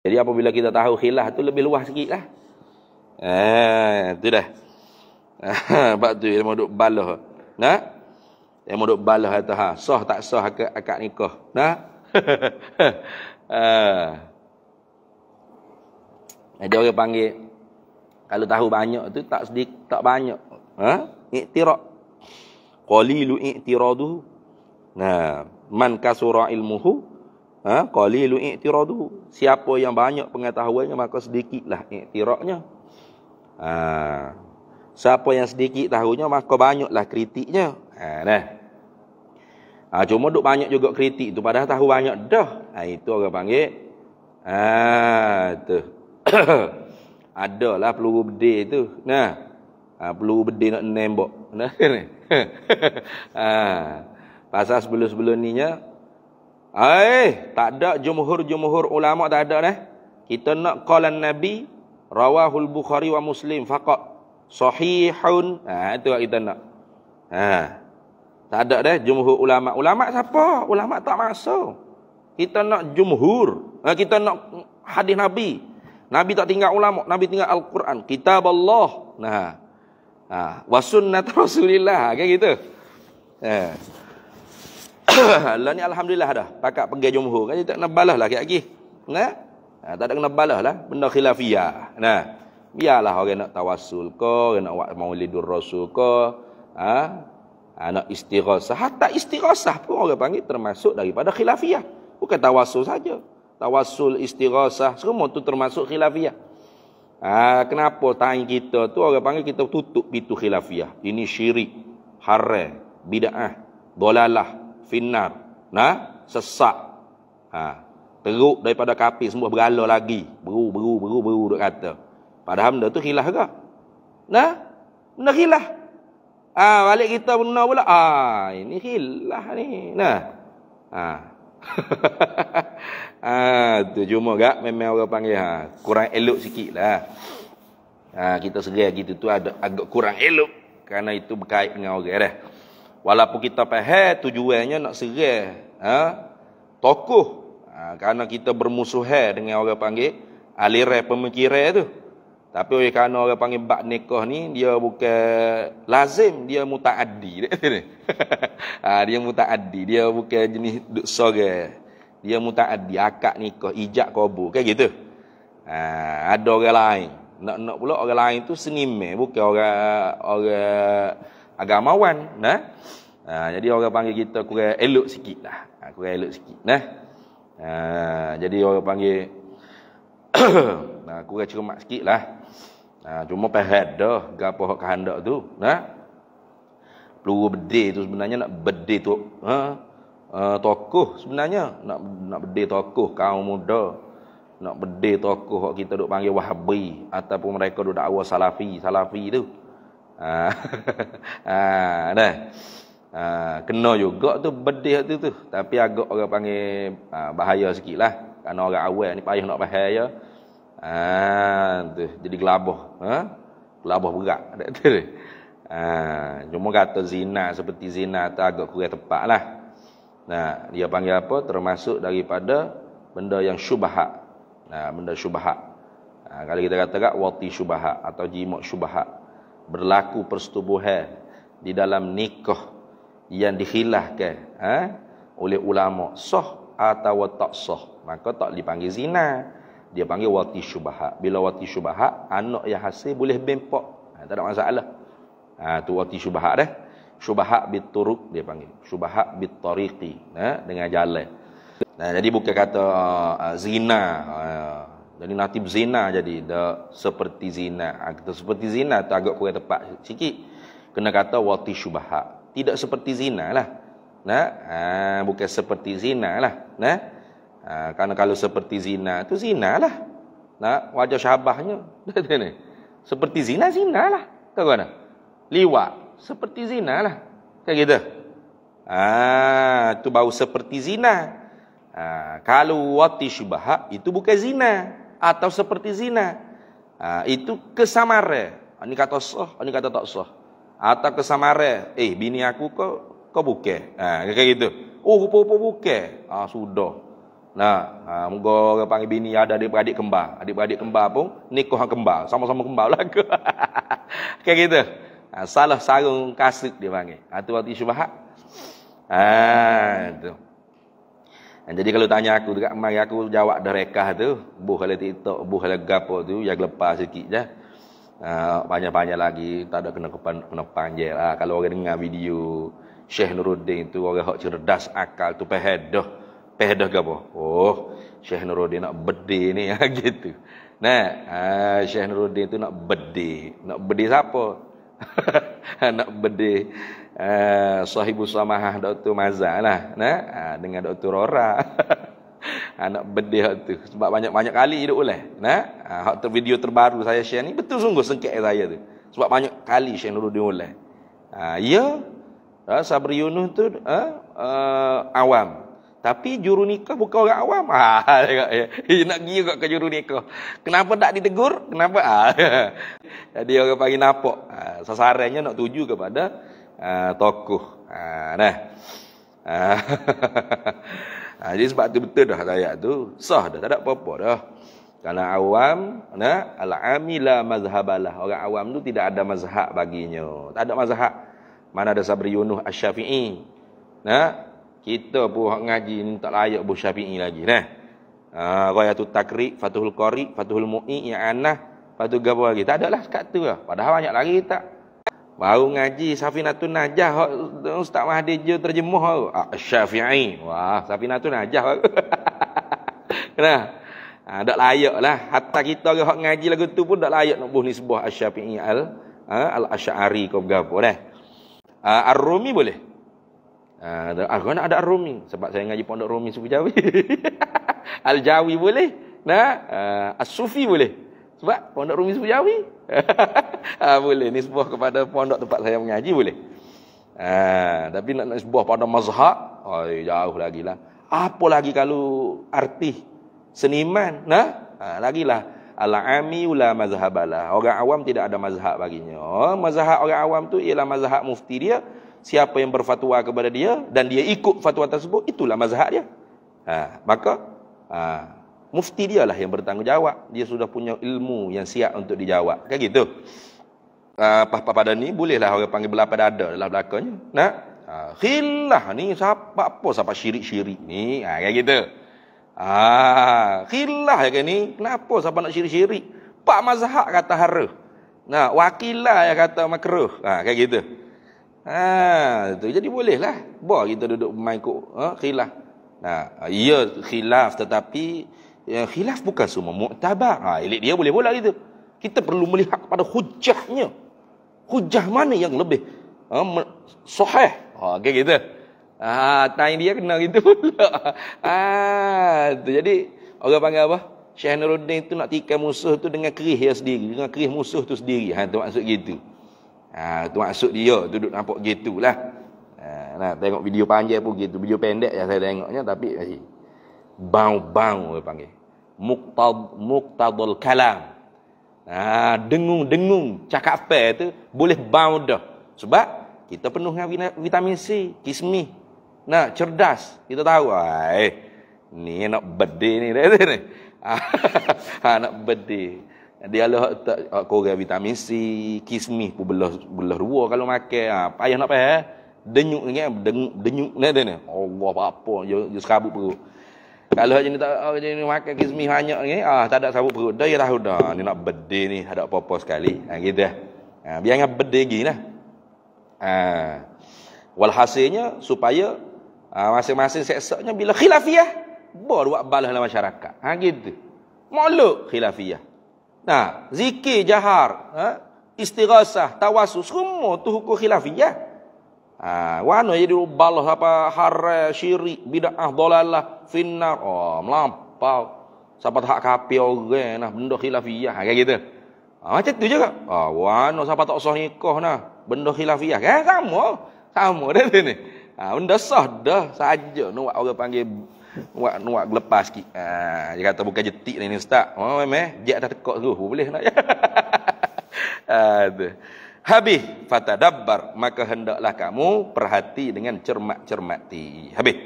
Jadi apabila kita tahu khilaf tu lebih luas sikit lah. Eh, tu dah. Sebab tu ilmu duk balah. Nah? Ilmu duk balah atau ha. Soh tak soh akad, akad nikah. Nah? Ha. dia orang panggil kalau tahu banyak tu tak sedik tak banyak. Ha? Iktirak. Qalilu iktiradu. Nah, man kasura ilmuhu ha qalilu i'tiradu siapa yang banyak pengetahuannya maka sedikitlah i'tiradnya ha siapa yang sedikit tahunya maka banyaklah kritiknya ha nah ha, cuma duk banyak juga kritik tu padahal tahu banyak dah ha, itu orang panggil ha tu adalah peluru bedil tu nah ha, peluru bedil nak nembak nah ha pasal sebelum-sebelum ni nya. Eh, tak ada jumhur-jumhur ulama tak ada dah. Kita nak qalan nabi rawahul bukhari wa muslim faqat sahihun. Ah ha, itu kita nak. Ha. Tak ada dah jumhur ulama. Ulama siapa? Ulama tak masuk. Kita nak jumhur. Ha, kita nak hadis nabi. Nabi tak tinggal ulama, nabi tinggal al-Quran, kitab Allah. Nah. Ha. Ah, ha. wa sunnat Rasulillah, kan gitu. Ha. lah ni alhamdulillah dah Pakak pegang jumhur kan dia tak kena balas lah kaki-kaki nah ha, tak ada kena balas lah benda khilafiah nah biarlah orang nak tawasul ke orang nak buat maulidur rasul ke ha? ha, nak istighasah hatta istighasah pun orang panggil termasuk daripada khilafiah bukan tawasul saja tawasul istighasah semua tu termasuk khilafiah ha, kenapa tangan kita tu orang panggil kita tutup pintu khilafiah ini syirik haram bid'ah dolalah finar nah sesak ha teruk daripada kapi semua berala lagi beru beru beru beru duk kata padahal benda tu hilah ke nah benda hilah ah, ha balik kita benda pula ha ini hilah ni nah ha ha tu cuma gak memang orang panggil ha kurang elok sikitlah ha kita segera gitu tu ada agak kurang elok kerana itu berkait dengan orang dah eh. Walaupun kita faham tujuannya nak serang ha? tokoh. Ha, kerana kita bermusuhan dengan orang panggil aliran pemikiran tu. Tapi oleh kerana orang panggil bak nikah ni, dia bukan lazim, dia muta'addi. ha, dia muta'addi, dia bukan jenis duduk sorang. Dia muta'addi, akak nikah, ijak kubur, kayak gitu. Ha, ada orang lain. Nak-nak pula orang lain tu senime, bukan orang... orang agamawan nah ha, jadi orang panggil kita kurang elok sikit lah ha, kurang elok sikit nah ha, jadi orang panggil nah, ha, kurang cermat sikit lah ha, cuma pahad dah gapa hak kehendak tu nah peluru bedil tu sebenarnya nak bedil tu ha? Uh, tokoh sebenarnya nak nak bedil tokoh kaum muda nak bedil tokoh hak kita duk panggil wahabi ataupun mereka duk dakwa salafi salafi tu Ha dah. Ha kena juga tu bedih tu tu. Tapi agak orang panggil ha, bahaya sikitlah. Karena orang awal ni payah nak bahaya ya. Ha tu jadi gelabah. Ha? Gelabah berat dak tu. Ha cuma kata zina seperti zina tu agak kurang tepatlah. Nah, dia panggil apa? Termasuk daripada benda yang syubhat. Nah, benda syubhat. Ha, kalau kita kata kat wati syubhat atau jimat syubhat berlaku persetubuhan di dalam nikah yang dikhilafkan ha? oleh ulama sah atau tak sah maka tak dipanggil zina dia panggil wati syubahat bila wati syubahat anak yang hasil boleh bempok, ha, tak ada masalah ha, tu wati syubahat dah syubahat bituruk dia panggil syubahat bitariqi ha? dengan jalan nah, jadi bukan kata uh, zina uh, jadi natib zina jadi dah seperti zina. Ha, kita seperti zina tu agak kurang tepat sikit. Kena kata wati syubahat. Tidak seperti zina lah. Nah, ha, bukan seperti zina lah. Nah, ha, karena kalau seperti zina tu zina lah. Nah, wajah syabahnya. seperti zina zina lah. Kau kena. Liwa seperti zina lah. Kau kita. Ah, ha, tu bau seperti zina. Ha, kalau wati syubahat itu bukan zina atau seperti zina. Ha, itu kesamare. Ini ha, kata sah, ini ha, kata tak sah. Atau kesamare. Eh, bini aku kau kau buke. Ha, kayak gitu. Oh, rupa-rupa buke. Ha, sudah. Nah, ha, moga orang panggil bini ada adik-beradik kembar. Adik-beradik kembar pun nikah kembar. Sama-sama kembar lah aku. kayak gitu. Ha, salah sarung kasut dia panggil. Ha, itu waktu syubahat. Ah, ha, itu jadi kalau tanya aku dekat mari aku jawab dah rekah tu, buh kalau TikTok, buh kalau gapo tu yang lepas sikit je. Ah, banyak-banyak uh, lagi tak ada kena kepan kena panjer. Ha, lah. kalau orang dengar video Syekh Nuruddin tu orang hak cerdas akal tu pehedah. Pehedah gapo? Oh, Syekh Nuruddin nak bedi ni ah, gitu. Nah, uh, ah, Syekh Nuruddin tu nak bedi. Nak bedi siapa? Anak bedih uh, sahibu samahah Dr. Mazal lah. Nah? Uh, dengan Dr. Rora. anak bedih hak tu sebab banyak-banyak kali hidup oleh nah ha, hak tu video terbaru saya share ni betul sungguh sengkek saya tu sebab banyak kali share dulu dia oleh ha, ya ha, Sabri Yunus tu ha, uh, awam tapi juru nikah bukan orang awam. Ah, eh, nak pergi kat ke juru nikah. Kenapa tak ditegur? Kenapa? Ah. Jadi orang panggil napok. Ah, sasarannya nak tuju kepada ah, tokoh. Ah, nah. Ah. ah, jadi sebab tu betul dah ayat tu. Sah dah, tak ada apa-apa dah. Kalau awam, nah, al-amila mazhabalah. Orang awam tu tidak ada mazhab baginya. Tak ada mazhab. Mana ada Sabri Yunus Asy-Syafi'i. Nah, kita pun hak ngaji ni tak layak bu Syafi'i lagi nah. Ah ha, uh, ghayatut takrik, fatuhul qari, fatuhul mu'i ya anah, fatu gapo lagi? Tak ada lah kat tu lah. Padahal banyak lagi tak. Baru ngaji Safinatun Najah hak Ustaz Mahdi je terjemah tu. Ah Syafi'i. Wah, Safinatun Najah. nah. Ha, tak layak lah. Hatta kita orang yang ngaji lagu tu pun tak layak nak buh ni sebuah asyafi'i al, ha, al asy'ari kau bergabung. Eh. Ha, Ar-Rumi boleh? Ah, uh, ah, aku nak ada Rumi sebab saya ngaji pondok Rumi suku Jawi. Al Jawi boleh. Nah, uh, As-Sufi boleh. Sebab pondok Rumi suku Jawi. Ah, uh, boleh nisbah kepada pondok tempat saya mengaji boleh. uh, tapi nak nisbah pada mazhab, ai oh, jauh lagi lah. Apa lagi kalau arti seniman? Nah, uh, ah, lagilah al-ami ula mazhabalah. Orang awam tidak ada mazhab baginya. Oh, mazhab orang awam tu ialah mazhab mufti dia siapa yang berfatwa kepada dia dan dia ikut fatwa tersebut itulah mazhab dia ha, maka ha, mufti dialah yang bertanggungjawab dia sudah punya ilmu yang siap untuk dijawab kan gitu uh, ha, pada ni bolehlah orang panggil belah pada ada dalam belakangnya nak ha, khilah ni siapa apa siapa syirik-syirik ni ha, kan gitu ha, khilah kan ni kenapa siapa nak syirik-syirik pak mazhab kata hara Nah, wakilah yang kata makruh. Ha, kayak gitu. Ha, tu jadi bolehlah. Buat kita duduk main kok ha, khilaf. Nah, ha, ya khilaf tetapi ya, khilaf bukan semua mu'tabar. Ha, elik dia boleh bola kita. Kita perlu melihat pada hujahnya. Hujah mana yang lebih ha, sahih? Ha, okay, kita. Ha, tanya dia kena gitu pula. Ha, tu jadi orang panggil apa? Syekh Nuruddin tu nak tikam musuh tu dengan kerih dia sendiri, dengan kerih musuh tu sendiri. Ha, tu maksud gitu. Ha, tu maksud dia duduk nampak gitulah. Ha, nah, tengok video panjang pun gitu. Video pendek yang saya tengoknya tapi eh, bau-bau dia panggil. Muktad, muktadul kalam. Ha, dengung-dengung cakap apa tu boleh bau dah. Sebab kita penuh dengan vitamin C, kismi. Nah, cerdas. Kita tahu. Ay, ni nak bedi ni. ha, nak bedi dia lah ah, korang vitamin C, kismis pun belah belah dua kalau makan. Ha, payah nak payah. Eh? Denyuk ni kan, eh? denyuk, denyuk ni dia ni. Allah apa-apa, dia, ya, dia ya serabut perut. Kalau hari ni tak oh, hari ni makan kismis banyak ni, ah tak ada serabut perut. Dah ya dah dah. Ni nak bedih ni, ada apa-apa sekali. Ha gitu. Ha biar ngap bedih gilah. Ha walhasilnya supaya ha, masing-masing seksaknya bila khilafiah buat buat balas dalam masyarakat. Ha gitu. Maluk khilafiyah. Nah, ha, zikir jahar, ha, istighasah, tawasus, semua tu hukum khilafiyah. Ha, wano jadi balah apa hara syiri bidah dolalah finnar oh melampau sahabat hak kapi orang nah benda khilafiyah ha, kayak gitu ha, macam tu juga ha, oh, wano sahabat tak usah nikah nah benda khilafiyah kayak sama sama dah ni ha, benda sah dah saja nak no, orang panggil nuak nuak lepas sikit. Ha, ah, dia kata bukan jetik ni ustaz. Oh meh, jet dah tekok tu. Oh, boleh nak ya. ha, tu. Habis fatadabbar maka hendaklah kamu perhati dengan cermat-cermati. Habis.